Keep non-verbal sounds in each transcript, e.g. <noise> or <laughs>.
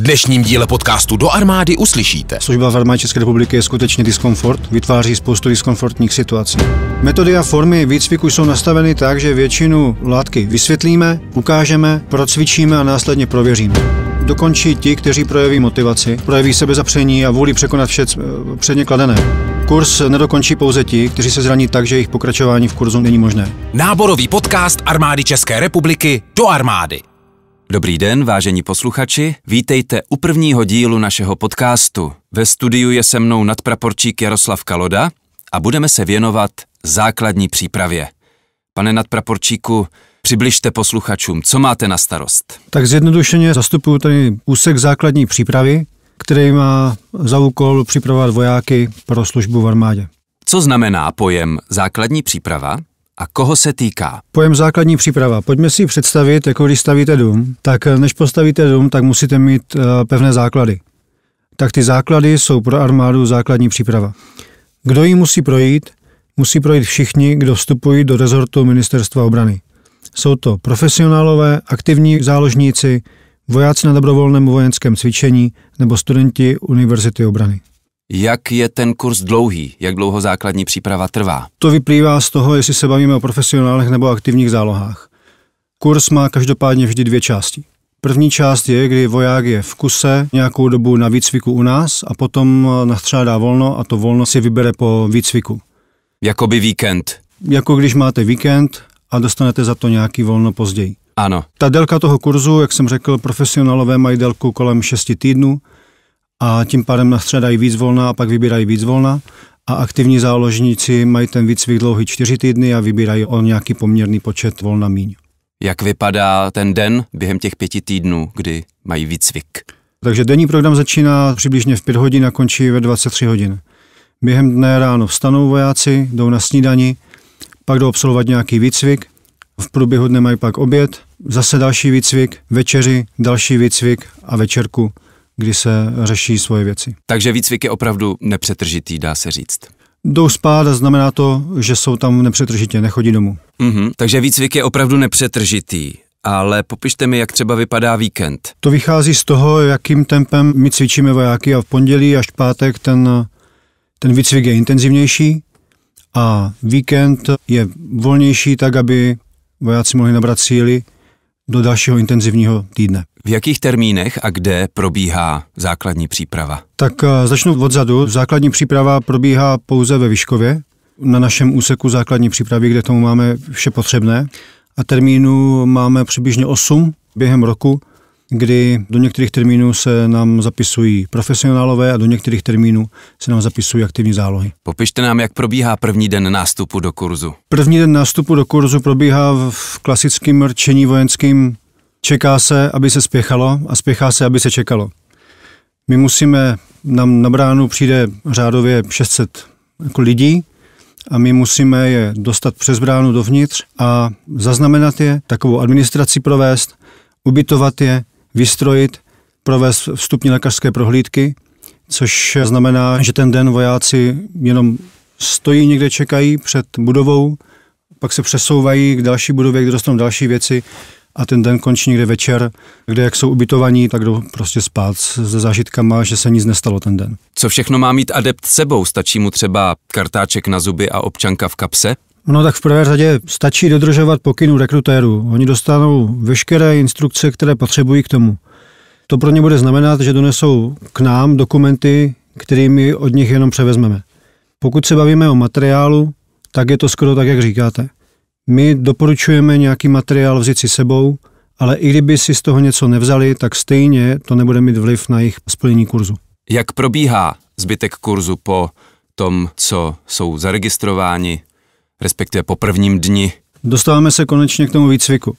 dnešním díle podcastu Do armády uslyšíte. Služba v armádě České republiky je skutečně diskomfort, vytváří spoustu diskomfortních situací. Metody a formy výcviku jsou nastaveny tak, že většinu látky vysvětlíme, ukážeme, procvičíme a následně prověříme. Dokončí ti, kteří projeví motivaci, projeví sebezapření a vůli překonat vše eh, předně kladené. Kurs nedokončí pouze ti, kteří se zraní tak, že jejich pokračování v kurzu není možné. Náborový podcast armády České republiky do armády. Dobrý den, vážení posluchači, vítejte u prvního dílu našeho podcastu. Ve studiu je se mnou nadpraporčík Jaroslav Kaloda a budeme se věnovat základní přípravě. Pane nadpraporčíku, Přibližte posluchačům, co máte na starost. Tak zjednodušeně zastupuju tady úsek základní přípravy, který má za úkol připravovat vojáky pro službu v armádě. Co znamená pojem základní příprava? a koho se týká. Pojem základní příprava. Pojďme si představit, jako když stavíte dům, tak eh, než postavíte dům, tak musíte mít eh, pevné základy. Tak ty základy jsou pro armádu základní příprava. Kdo ji musí projít? Musí projít všichni, kdo vstupují do rezortu ministerstva obrany. Jsou to profesionálové, aktivní záložníci, vojáci na dobrovolném vojenském cvičení nebo studenti Univerzity obrany. Jak je ten kurz dlouhý? Jak dlouho základní příprava trvá? To vyplývá z toho, jestli se bavíme o profesionálech nebo aktivních zálohách. Kurs má každopádně vždy dvě části. První část je, kdy voják je v kuse nějakou dobu na výcviku u nás a potom nastřádá volno a to volno si vybere po výcviku. Jakoby víkend. Jako když máte víkend a dostanete za to nějaký volno později. Ano. Ta délka toho kurzu, jak jsem řekl, profesionálové mají délku kolem 6 týdnů, a tím pádem nastředají víc volna a pak vybírají víc volna. A aktivní záložníci mají ten výcvik dlouhý čtyři týdny a vybírají o nějaký poměrný počet volna míň. Jak vypadá ten den během těch pěti týdnů, kdy mají výcvik? Takže denní program začíná přibližně v 5 hodin a končí ve 23 hodin. Během dne ráno vstanou vojáci, jdou na snídani, pak jdou absolvovat nějaký výcvik, v průběhu dne mají pak oběd, zase další výcvik, večeři, další výcvik a večerku kdy se řeší svoje věci. Takže výcvik je opravdu nepřetržitý, dá se říct. Jdou spát a znamená to, že jsou tam nepřetržitě, nechodí domů. Mm-hmm. Takže výcvik je opravdu nepřetržitý. Ale popište mi, jak třeba vypadá víkend. To vychází z toho, jakým tempem my cvičíme vojáky a v pondělí až v pátek ten, ten výcvik je intenzivnější a víkend je volnější tak, aby vojáci mohli nabrat síly do dalšího intenzivního týdne. V jakých termínech a kde probíhá základní příprava? Tak eh, začnu odzadu. Základní příprava probíhá pouze ve Vyškově, na našem úseku základní přípravy, kde tomu máme vše potřebné. A termínu máme přibližně 8 během roku kdy do některých termínů se nám zapisují profesionálové a do některých termínů se nám zapisují aktivní zálohy. Popište nám, jak probíhá první den nástupu do kurzu. První den nástupu do kurzu probíhá v klasickém rčení vojenským čeká se, aby se spěchalo a spěchá se, aby se čekalo. My musíme, nám na bránu přijde řádově 600 jako lidí a my musíme je dostat přes bránu dovnitř a zaznamenat je, takovou administraci provést, ubytovat je, vystrojit, provést vstupní lékařské prohlídky, což znamená, že ten den vojáci jenom stojí někde, čekají před budovou, pak se přesouvají k další budově, kde dostanou další věci a ten den končí někde večer, kde jak jsou ubytovaní, tak jdou prostě spát se zážitkama, že se nic nestalo ten den. Co všechno má mít adept sebou? Stačí mu třeba kartáček na zuby a občanka v kapse? No tak v prvé řadě stačí dodržovat pokynu rekrutérů. Oni dostanou veškeré instrukce, které potřebují k tomu. To pro ně bude znamenat, že donesou k nám dokumenty, kterými od nich jenom převezmeme. Pokud se bavíme o materiálu, tak je to skoro tak, jak říkáte. My doporučujeme nějaký materiál vzít si sebou, ale i kdyby si z toho něco nevzali, tak stejně to nebude mít vliv na jejich splnění kurzu. Jak probíhá zbytek kurzu po tom, co jsou zaregistrováni respektive po prvním dni? Dostáváme se konečně k tomu výcviku.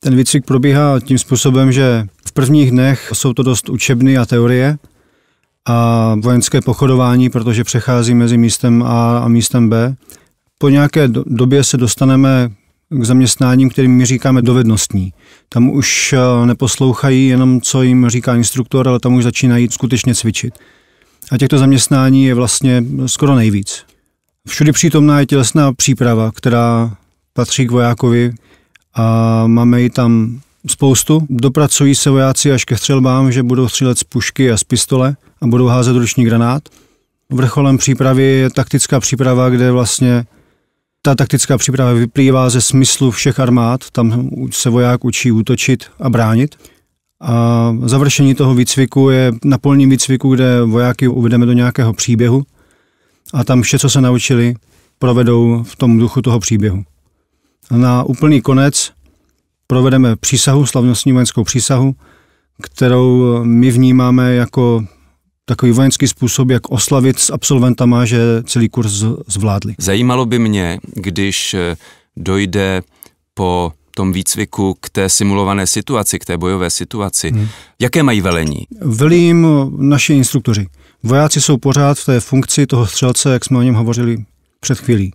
Ten výcvik probíhá tím způsobem, že v prvních dnech jsou to dost učebny a teorie a vojenské pochodování, protože přechází mezi místem A a místem B. Po nějaké době se dostaneme k zaměstnáním, kterým my říkáme dovednostní. Tam už eh, neposlouchají jenom, co jim říká instruktor, ale tam už začínají skutečně cvičit. A těchto zaměstnání je vlastně skoro nejvíc. Všudy přítomná je tělesná příprava, která patří k vojákovi a máme ji tam spoustu. Dopracují se vojáci až ke střelbám, že budou střílet z pušky a z pistole a budou házet ruční granát. Vrcholem přípravy je taktická příprava, kde vlastně ta taktická příprava vyplývá ze smyslu všech armád, tam se voják učí útočit a bránit. A završení toho výcviku je na polním výcviku, kde vojáky uvedeme do nějakého příběhu, a tam vše, co se naučili, provedou v tom duchu toho příběhu. Na úplný konec provedeme přísahu, slavnostní vojenskou přísahu, kterou my vnímáme jako takový vojenský způsob, jak oslavit s absolventama, že celý kurz zvládli. Zajímalo by mě, když eh, dojde po tom výcviku k té simulované situaci, k té bojové situaci. Hmm. Jaké mají velení? Velím naši instruktoři. Vojáci jsou pořád v té funkci toho střelce, jak jsme o něm hovořili před chvílí.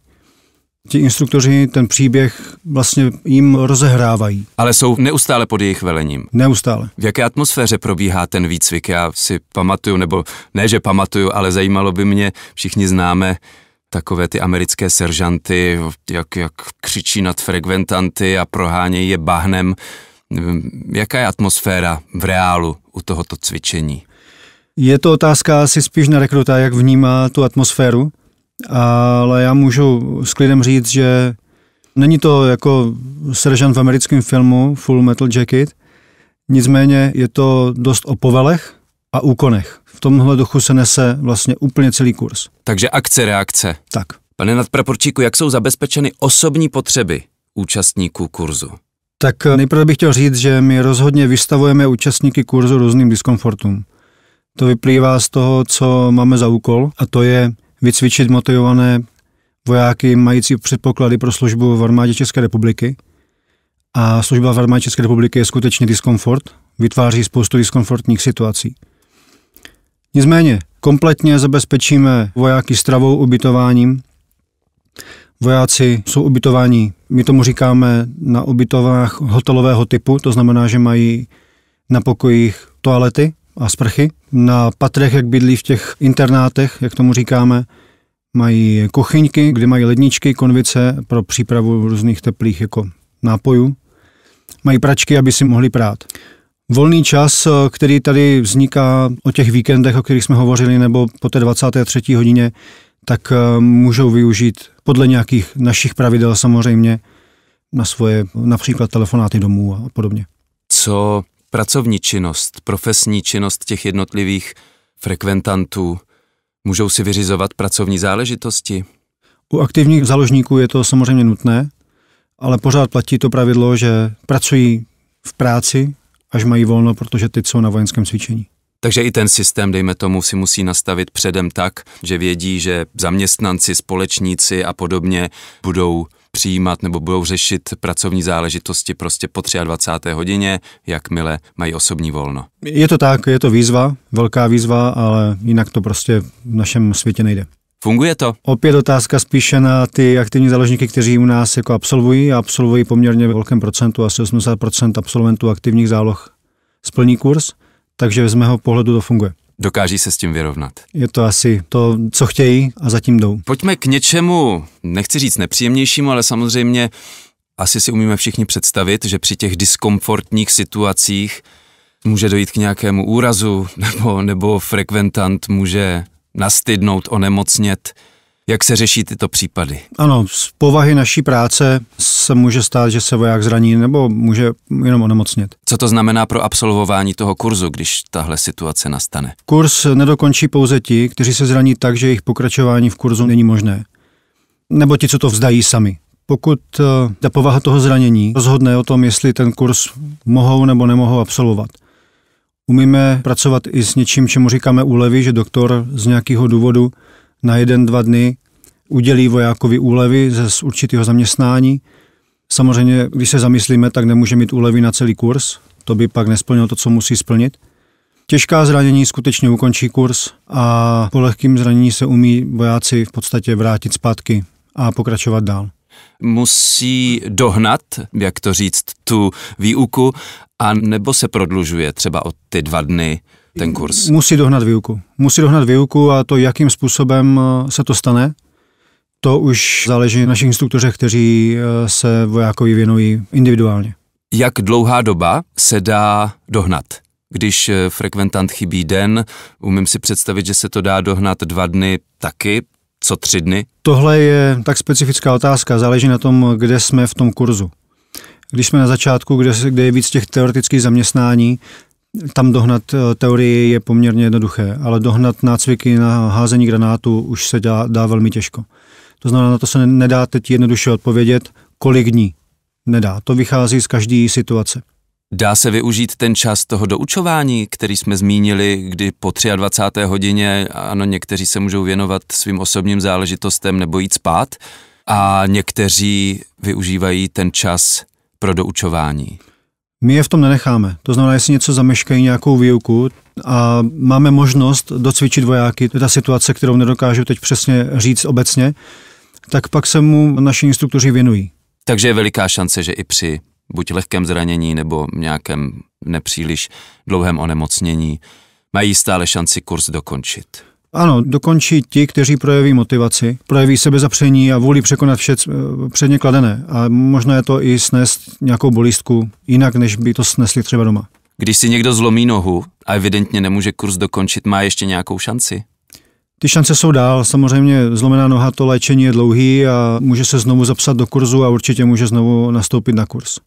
Ti instruktoři ten příběh vlastně jim rozehrávají. Ale jsou neustále pod jejich velením. Neustále. V jaké atmosféře probíhá ten výcvik? Já si pamatuju, nebo ne, že pamatuju, ale zajímalo by mě, všichni známe takové ty americké seržanty, jak, jak křičí nad frekventanty a prohánějí je bahnem. Jaká je atmosféra v reálu u tohoto cvičení? Je to otázka asi spíš na rekruta, jak vnímá tu atmosféru, ale já můžu s klidem říct, že není to jako seržant v americkém filmu Full Metal Jacket, nicméně je to dost o povelech a úkonech. V tomhle duchu se nese vlastně úplně celý kurz. Takže akce, reakce. Tak. Pane nadpraporčíku, jak jsou zabezpečeny osobní potřeby účastníků kurzu? Tak eh, nejprve bych chtěl říct, že my rozhodně vystavujeme účastníky kurzu různým diskomfortům. To vyplývá z toho, co máme za úkol, a to je vycvičit motivované vojáky mající předpoklady pro službu v armádě České republiky. A služba v armádě České republiky je skutečně diskomfort, vytváří spoustu diskomfortních situací. Nicméně, kompletně zabezpečíme vojáky stravou, ubytováním. Vojáci jsou ubytováni, my tomu říkáme na ubytovách hotelového typu, to znamená, že mají na pokojích toalety, a sprchy. Na patrech, jak bydlí v těch internátech, jak tomu říkáme, mají kuchyňky, kde mají ledničky, konvice pro přípravu různých teplých jako nápojů. Mají pračky, aby si mohli prát. Volný čas, eh, který tady vzniká o těch víkendech, o kterých jsme hovořili, nebo po té 23. hodině, tak eh, můžou využít podle nějakých našich pravidel samozřejmě na svoje například telefonáty domů a podobně. Co pracovní činnost, profesní činnost těch jednotlivých frekventantů? Můžou si vyřizovat pracovní záležitosti? U aktivních založníků je to samozřejmě nutné, ale pořád platí to pravidlo, že pracují v práci, až mají volno, protože teď jsou na vojenském cvičení. Takže i ten systém, dejme tomu, si musí nastavit předem tak, že vědí, že zaměstnanci, společníci a podobně budou přijímat nebo budou řešit pracovní záležitosti prostě po 23. hodině, jakmile mají osobní volno. Je to tak, je to výzva, velká výzva, ale jinak to prostě v našem světě nejde. Funguje to? Opět otázka spíše na ty aktivní záložníky, kteří u nás jako absolvují a absolvují poměrně velkém procentu, asi 80% absolventů aktivních záloh splní kurz, takže z mého pohledu to funguje dokáží se s tím vyrovnat. Je to asi to, co chtějí a zatím jdou. Pojďme k něčemu, nechci říct nepříjemnějšímu, ale samozřejmě asi si umíme všichni představit, že při těch diskomfortních situacích může dojít k nějakému úrazu <laughs> nebo, nebo frekventant může nastydnout, onemocnět. Jak se řeší tyto případy? Ano, z povahy naší práce se může stát, že se voják zraní nebo může jenom onemocnit. Co to znamená pro absolvování toho kurzu, když tahle situace nastane? Kurs nedokončí pouze ti, kteří se zraní tak, že jejich pokračování v kurzu není možné. Nebo ti, co to vzdají sami. Pokud eh, ta povaha toho zranění rozhodne o tom, jestli ten kurz mohou nebo nemohou absolvovat. Umíme pracovat i s něčím, čemu říkáme úlevy, že doktor z nějakého důvodu na jeden, dva dny, udělí vojákovi úlevy z určitého zaměstnání. Samozřejmě, když se zamyslíme, tak nemůže mít úlevy na celý kurz, to by pak nesplnilo to, co musí splnit. Těžká zranění skutečně ukončí kurz a po lehkým zranění se umí vojáci v podstatě vrátit zpátky a pokračovat dál. Musí dohnat, jak to říct, tu výuku, a nebo se prodlužuje třeba o ty dva dny ten kurz? Musí dohnat výuku. Musí dohnat výuku a to, jakým způsobem eh, se to stane, to už záleží na našich instruktorech, kteří eh, se vojákovi věnují individuálně. Jak dlouhá doba se dá dohnat? Když eh, frekventant chybí den, umím si představit, že se to dá dohnat dva dny taky, co tři dny? Tohle je tak specifická otázka, záleží na tom, kde jsme v tom kurzu. Když jsme na začátku, kde, kde je víc těch teoretických zaměstnání, tam dohnat eh, teorii je poměrně jednoduché, ale dohnat nácviky na házení granátu už se dá, dá velmi těžko. To znamená, na to se nedá teď jednoduše odpovědět, kolik dní. Nedá. To vychází z každé situace. Dá se využít ten čas toho doučování, který jsme zmínili, kdy po 23. hodině, ano, někteří se můžou věnovat svým osobním záležitostem nebo jít spát, a někteří využívají ten čas pro doučování. My je v tom nenecháme. To znamená, jestli něco zameškají, nějakou výuku a máme možnost docvičit vojáky, to je ta situace, kterou nedokážu teď přesně říct obecně, tak pak se mu naši instruktoři věnují. Takže je veliká šance, že i při buď lehkém zranění nebo nějakém nepříliš dlouhém onemocnění mají stále šanci kurz dokončit. Ano, dokončí ti, kteří projeví motivaci, projeví sebezapření a vůli překonat vše eh, předně kladené. A možná je to i snést nějakou bolístku jinak, než by to snesli třeba doma. Když si někdo zlomí nohu a evidentně nemůže kurz dokončit, má ještě nějakou šanci? Ty šance jsou dál, samozřejmě zlomená noha, to léčení je dlouhý a může se znovu zapsat do kurzu a určitě může znovu nastoupit na kurz.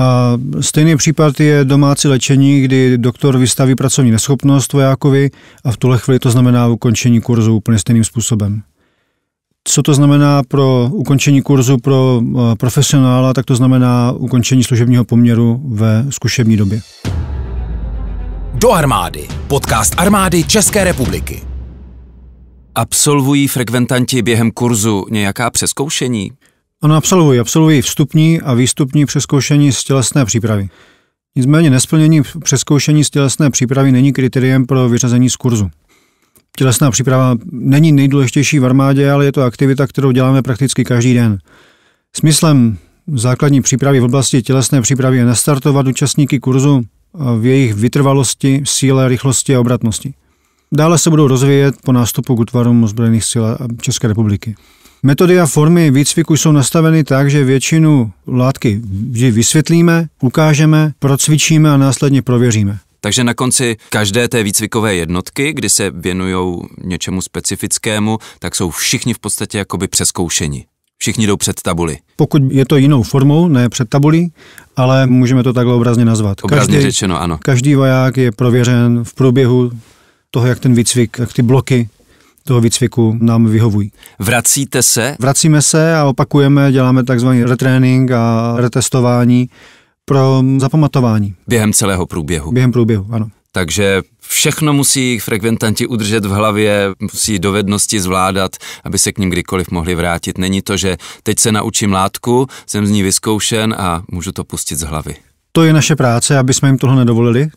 A stejný případ je domácí léčení, kdy doktor vystaví pracovní neschopnost vojákovi a v tuhle chvíli to znamená ukončení kurzu úplně stejným způsobem. Co to znamená pro ukončení kurzu pro eh, profesionála, tak to znamená ukončení služebního poměru ve zkušební době. Do armády. Podcast armády České republiky. Absolvují frekventanti během kurzu nějaká přeskoušení? Ano, absolvují. Absolvují vstupní a výstupní přeskoušení z tělesné přípravy. Nicméně nesplnění přeskoušení z tělesné přípravy není kritériem pro vyřazení z kurzu. Tělesná příprava není nejdůležitější v armádě, ale je to aktivita, kterou děláme prakticky každý den. Smyslem základní přípravy v oblasti tělesné přípravy je nastartovat účastníky kurzu v jejich vytrvalosti, síle, rychlosti a obratnosti. Dále se budou rozvíjet po nástupu k útvarům ozbrojených sil České republiky. Metody a formy výcviku jsou nastaveny tak, že většinu látky vždy vysvětlíme, ukážeme, procvičíme a následně prověříme. Takže na konci každé té výcvikové jednotky, kdy se věnují něčemu specifickému, tak jsou všichni v podstatě jakoby přeskoušeni. Všichni jdou před tabuli. Pokud je to jinou formou, ne před tabuli, ale můžeme to takhle obrazně nazvat. Obrazně každý, řečeno, ano. Každý voják je prověřen v průběhu toho, jak ten výcvik, jak ty bloky toho výcviku nám vyhovují. Vracíte se? Vracíme se a opakujeme, děláme takzvaný retrénink a retestování pro zapamatování. Během celého průběhu? Během průběhu, ano. Takže všechno musí frekventanti udržet v hlavě, musí dovednosti zvládat, aby se k ním kdykoliv mohli vrátit. Není to, že teď se naučím látku, jsem z ní vyzkoušen a můžu to pustit z hlavy. To je naše práce, aby jsme jim tohle nedovolili.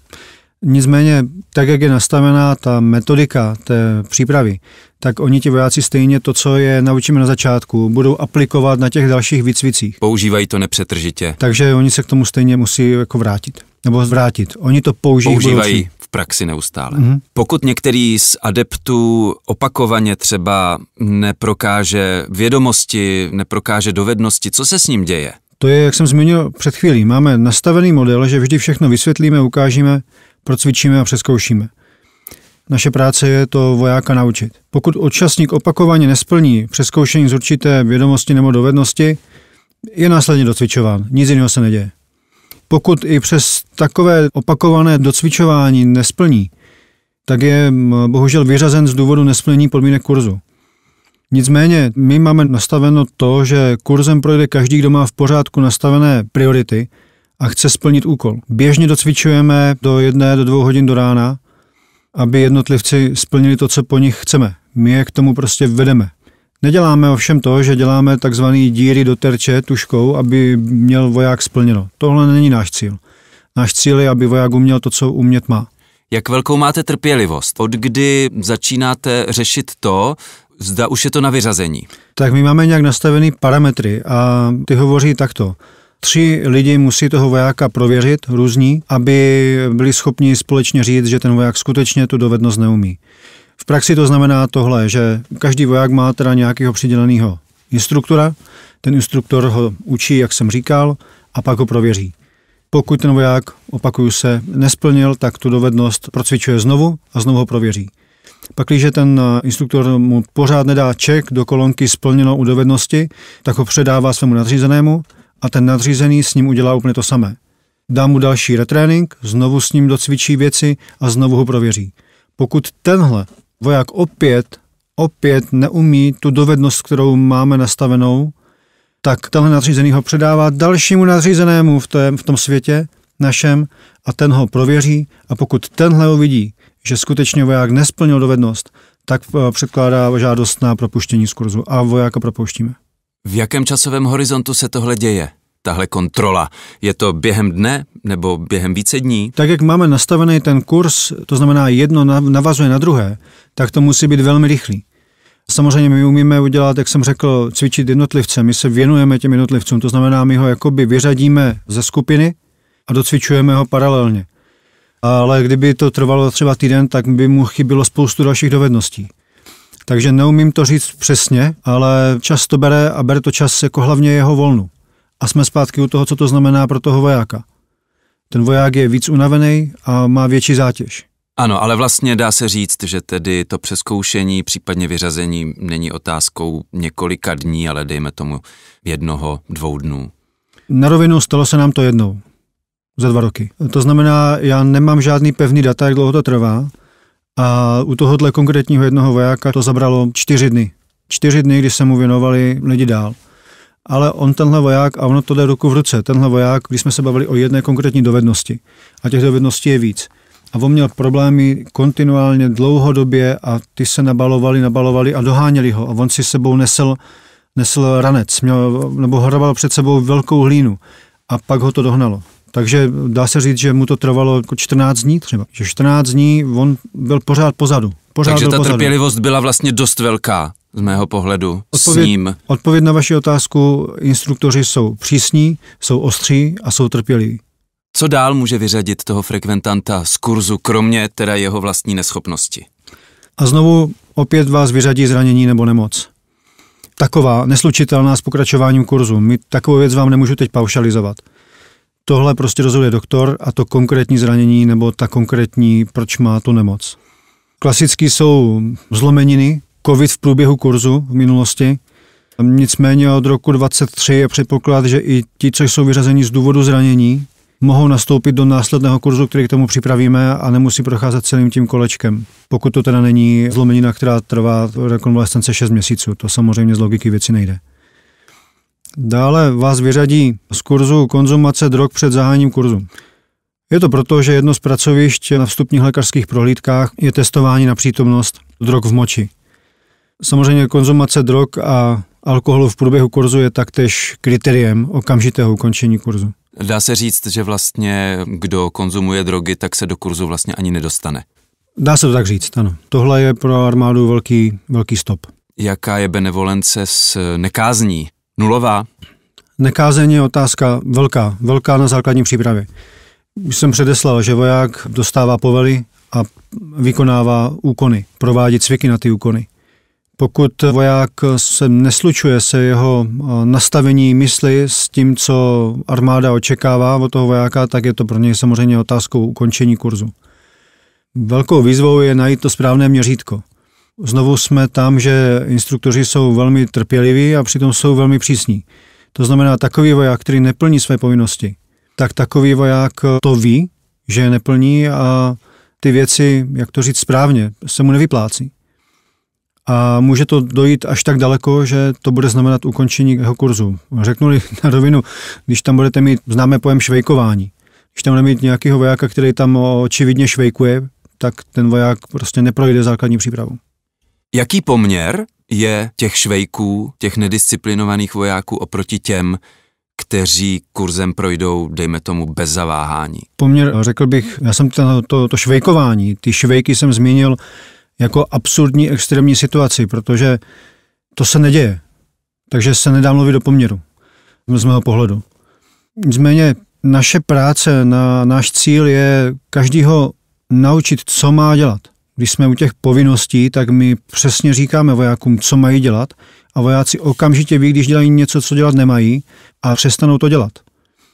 Nicméně, tak jak je nastavená ta metodika té přípravy, tak oni ti vojáci stejně to, co je naučíme na začátku, budou aplikovat na těch dalších výcvicích. Používají to nepřetržitě. Takže oni se k tomu stejně musí jako vrátit. Nebo zvrátit. Oni to použijí používají v, v praxi neustále. Mm-hmm. Pokud některý z adeptů opakovaně třeba neprokáže vědomosti, neprokáže dovednosti, co se s ním děje? To je, jak jsem zmínil před chvílí. Máme nastavený model, že vždy všechno vysvětlíme, ukážeme, procvičíme a přeskoušíme. Naše práce je to vojáka naučit. Pokud účastník opakovaně nesplní přeskoušení z určité vědomosti nebo dovednosti, je následně docvičován. Nic jiného se neděje. Pokud i přes takové opakované docvičování nesplní, tak je bohužel vyřazen z důvodu nesplnění podmínek kurzu. Nicméně my máme nastaveno to, že kurzem projde každý, kdo má v pořádku nastavené priority – a chce splnit úkol. Běžně docvičujeme do jedné, do dvou hodin do rána, aby jednotlivci splnili to, co po nich chceme. My je k tomu prostě vedeme. Neděláme ovšem to, že děláme takzvané díry do terče tuškou, aby měl voják splněno. Tohle není náš cíl. Náš cíl je, aby voják uměl to, co umět má. Jak velkou máte trpělivost? Od kdy začínáte řešit to, zda už je to na vyřazení? Tak my máme nějak nastavený parametry a ty hovoří takto. Tři lidi musí toho vojáka prověřit, různí, aby byli schopni společně říct, že ten voják skutečně tu dovednost neumí. V praxi to znamená tohle, že každý voják má teda nějakého přiděleného instruktora, ten instruktor ho učí, jak jsem říkal, a pak ho prověří. Pokud ten voják, opakuju se, nesplnil, tak tu dovednost procvičuje znovu a znovu ho prověří. Pak, když ten eh, instruktor mu pořád nedá ček do kolonky splněno u dovednosti, tak ho předává svému nadřízenému a ten nadřízený s ním udělá úplně to samé. Dá mu další retrénink, znovu s ním docvičí věci a znovu ho prověří. Pokud tenhle voják opět, opět neumí tu dovednost, kterou máme nastavenou, tak tenhle nadřízený ho předává dalšímu nadřízenému v, tom v tom světě našem a ten ho prověří a pokud tenhle uvidí, že skutečně voják nesplnil dovednost, tak eh, předkládá žádost na propuštění z kurzu a vojáka propouštíme. V jakém časovém horizontu se tohle děje? tahle kontrola? Je to během dne nebo během více dní? Tak jak máme nastavený ten kurz, to znamená jedno navazuje na druhé, tak to musí být velmi rychlý. Samozřejmě my umíme udělat, jak jsem řekl, cvičit jednotlivce, my se věnujeme těm jednotlivcům, to znamená, my ho jakoby vyřadíme ze skupiny a docvičujeme ho paralelně. Ale kdyby to trvalo třeba týden, tak by mu chybilo spoustu dalších dovedností. Takže neumím to říct přesně, ale čas to bere a bere to čas jako hlavně jeho volnu. A jsme zpátky u toho, co to znamená pro toho vojáka. Ten voják je víc unavený a má větší zátěž. Ano, ale vlastně dá se říct, že tedy to přeskoušení, případně vyřazení, není otázkou několika dní, ale dejme tomu jednoho, dvou dnů. Na rovinu stalo se nám to jednou za dva roky. To znamená, já nemám žádný pevný data, jak dlouho to trvá, a u tohohle konkrétního jednoho vojáka to zabralo čtyři dny. Čtyři dny, kdy se mu věnovali lidi dál. Ale on tenhle voják, a ono to jde ruku v ruce, tenhle voják, když jsme se bavili o jedné konkrétní dovednosti, a těch dovedností je víc, a on měl problémy kontinuálně, dlouhodobě a ty se nabalovali, nabalovali a doháněli ho. A on si sebou nesl, nesl ranec, měl, nebo hrabal před sebou velkou hlínu a pak ho to dohnalo. Takže dá se říct, že mu to trvalo jako 14 dní třeba. Že 14 dní on byl pořád pozadu. Pořád Takže ta pozadu. trpělivost byla vlastně dost velká z mého pohledu odpověd, s ním. Odpověď na vaši otázku, instruktoři jsou přísní, jsou ostří a jsou trpěliví. Co dál může vyřadit toho frekventanta z kurzu, kromě teda jeho vlastní neschopnosti? A znovu opět vás vyřadí zranění nebo nemoc. Taková, neslučitelná s pokračováním kurzu. My takovou věc vám nemůžu teď paušalizovat tohle prostě rozhoduje doktor a to konkrétní zranění nebo ta konkrétní, proč má tu nemoc. Klasicky jsou zlomeniny, covid v průběhu kurzu v minulosti, nicméně od roku 23 je předpoklad, že i ti, co jsou vyřazeni z důvodu zranění, mohou nastoupit do následného kurzu, který k tomu připravíme a nemusí procházet celým tím kolečkem. Pokud to teda není zlomenina, která trvá rekonvalescence 6 měsíců, to samozřejmě z logiky věci nejde. Dále vás vyřadí z kurzu konzumace drog před zahájením kurzu. Je to proto, že jedno z pracovišť na vstupních lékařských prohlídkách je testování na přítomnost drog v moči. Samozřejmě konzumace drog a alkoholu v průběhu kurzu je taktéž kritériem okamžitého ukončení kurzu. Dá se říct, že vlastně kdo konzumuje drogy, tak se do kurzu vlastně ani nedostane. Dá se to tak říct, ano. Tohle je pro armádu velký, velký stop. Jaká je benevolence s nekázní Nulová? Nekázení je otázka velká, velká na základní přípravě. Už jsem předeslal, že voják dostává povely a vykonává úkony, provádí cviky na ty úkony. Pokud voják se neslučuje se jeho nastavení mysli s tím, co armáda očekává od toho vojáka, tak je to pro něj samozřejmě otázkou ukončení kurzu. Velkou výzvou je najít to správné měřítko. Znovu jsme tam, že instruktoři jsou velmi trpěliví a přitom jsou velmi přísní. To znamená, takový voják, který neplní své povinnosti, tak takový voják to ví, že je neplní a ty věci, jak to říct správně, se mu nevyplácí. A může to dojít až tak daleko, že to bude znamenat ukončení jeho kurzu. Řeknu-li na rovinu, když tam budete mít známé pojem švejkování, když tam budete mít nějakého vojáka, který tam očividně švejkuje, tak ten voják prostě neprojde základní přípravu. Jaký poměr je těch švejků, těch nedisciplinovaných vojáků oproti těm, kteří kurzem projdou, dejme tomu, bez zaváhání? Poměr, řekl bych, já jsem to, to, to švejkování, ty švejky jsem zmínil jako absurdní extrémní situaci, protože to se neděje. Takže se nedá mluvit do poměru, z mého pohledu. Nicméně naše práce, na, náš cíl je každýho naučit, co má dělat. Když jsme u těch povinností, tak my přesně říkáme vojákům, co mají dělat a vojáci okamžitě ví, když dělají něco, co dělat nemají a přestanou to dělat.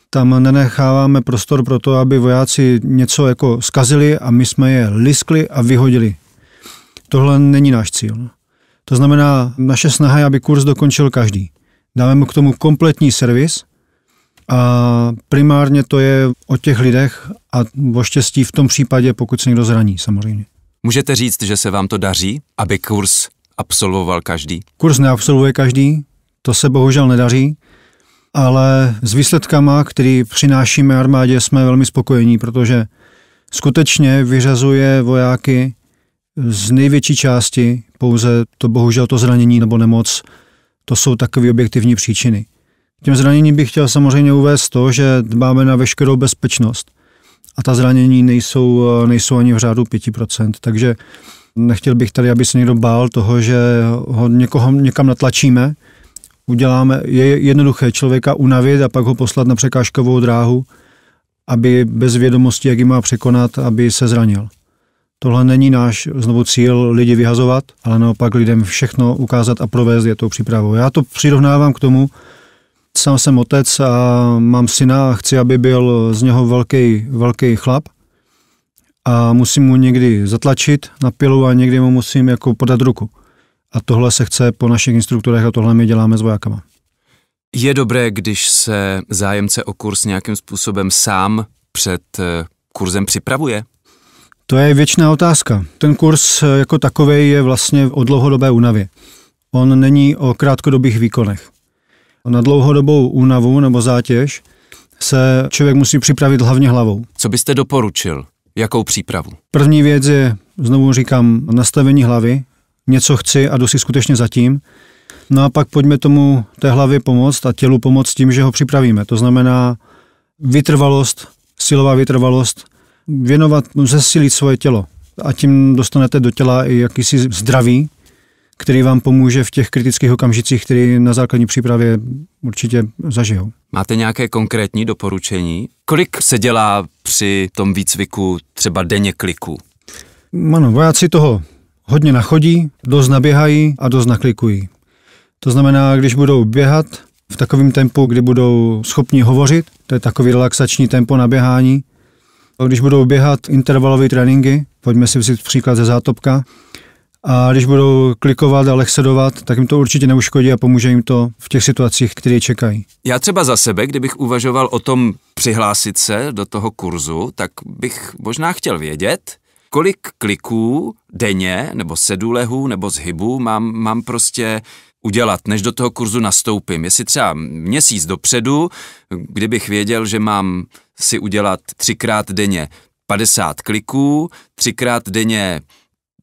Tam nenecháváme prostor pro to, aby vojáci něco jako skazili a my jsme je liskli a vyhodili. Tohle není náš cíl. To znamená, naše snaha je, aby kurz dokončil každý. Dáme mu k tomu kompletní servis a primárně to je o těch lidech a o štěstí v tom případě, pokud se někdo zraní samozřejmě. Můžete říct, že se vám to daří, aby kurz absolvoval každý? Kurz neabsolvuje každý, to se bohužel nedaří, ale s výsledkama, který přinášíme armádě, jsme velmi spokojení, protože skutečně vyřazuje vojáky z největší části pouze to bohužel to zranění nebo nemoc, to jsou takové objektivní příčiny. Těm zraněním bych chtěl samozřejmě uvést to, že dbáme na veškerou bezpečnost a ta zranění nejsou, eh, nejsou ani v řádu 5%. Takže nechtěl bych tady, aby se někdo bál toho, že ho někoho někam natlačíme, uděláme, je jednoduché člověka unavit a pak ho poslat na překážkovou dráhu, aby bez vědomosti, jak ji má překonat, aby se zranil. Tohle není náš znovu cíl lidi vyhazovat, ale naopak lidem všechno ukázat a provést je tou přípravou. Já to přirovnávám k tomu, Sám jsem otec a mám syna a chci, aby byl z něho velký, velký chlap. A musím mu někdy zatlačit na pilu a někdy mu musím jako podat ruku. A tohle se chce po našich instruktorech a tohle my děláme s vojákama. Je dobré, když se zájemce o kurz nějakým způsobem sám před eh, kurzem připravuje? To je věčná otázka. Ten kurz eh, jako takový je vlastně o dlouhodobé únavě. On není o krátkodobých výkonech na dlouhodobou únavu nebo zátěž se člověk musí připravit hlavně hlavou. Co byste doporučil? Jakou přípravu? První věc je, znovu říkám, nastavení hlavy. Něco chci a jdu si skutečně zatím. No a pak pojďme tomu té hlavě pomoct a tělu pomoct tím, že ho připravíme. To znamená vytrvalost, silová vytrvalost, věnovat, no, zesilit svoje tělo. A tím dostanete do těla i jakýsi zdraví, který vám pomůže v těch kritických okamžicích, které na základní přípravě určitě zažijou. Máte nějaké konkrétní doporučení? Kolik se dělá při tom výcviku třeba denně kliků? Ano, vojáci toho hodně nachodí, dost naběhají a dost naklikují. To znamená, když budou běhat v takovém tempu, kdy budou schopni hovořit, to je takový relaxační tempo naběhání, když budou běhat intervalové tréninky, pojďme si vzít příklad ze zátopka, a když budou klikovat a lexedovat, tak jim to určitě neuškodí a pomůže jim to v těch situacích, které čekají. Já třeba za sebe, kdybych uvažoval o tom přihlásit se do toho kurzu, tak bych možná chtěl vědět, kolik kliků denně, nebo sedulehů, nebo zhybů mám, mám prostě udělat, než do toho kurzu nastoupím. Jestli třeba měsíc dopředu, kdybych věděl, že mám si udělat třikrát denně 50 kliků, třikrát denně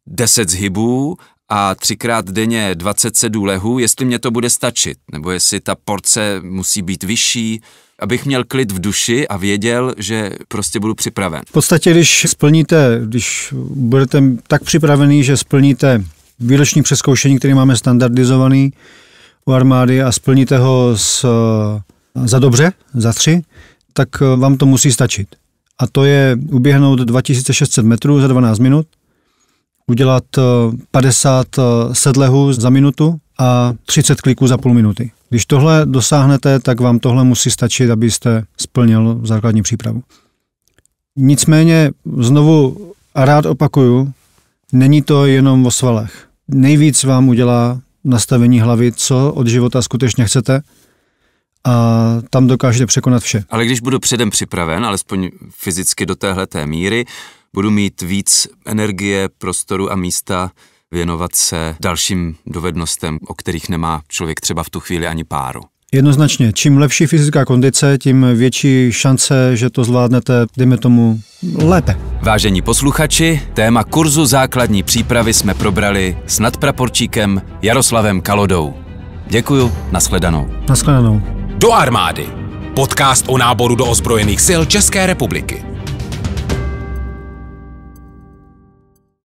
10 zhybů a třikrát denně sedů lehů, jestli mě to bude stačit, nebo jestli ta porce musí být vyšší, abych měl klid v duši a věděl, že prostě budu připraven. V podstatě, když splníte, když budete tak připravený, že splníte výroční přeskoušení, který máme standardizovaný u armády a splníte ho s, za dobře, za tři, tak eh, vám to musí stačit. A to je uběhnout 2600 metrů za 12 minut, udělat 50 eh, eh, sedlehů za minutu a 30 kliků za půl minuty. Když tohle dosáhnete, tak vám tohle musí stačit, abyste splnil základní přípravu. Nicméně znovu a rád opakuju, není to jenom o svalech. Nejvíc vám udělá nastavení hlavy, co od života skutečně chcete a tam dokážete překonat vše. Ale když budu předem připraven, alespoň fyzicky do té míry, budu mít víc energie, prostoru a místa věnovat se dalším dovednostem, o kterých nemá člověk třeba v tu chvíli ani páru. Jednoznačně, čím lepší fyzická kondice, tím větší šance, že to zvládnete, dejme tomu, lépe. Vážení posluchači, téma kurzu základní přípravy jsme probrali s nadpraporčíkem Jaroslavem Kalodou. Děkuju, nashledanou. Nashledanou. Do armády. Podcast o náboru do ozbrojených sil České republiky.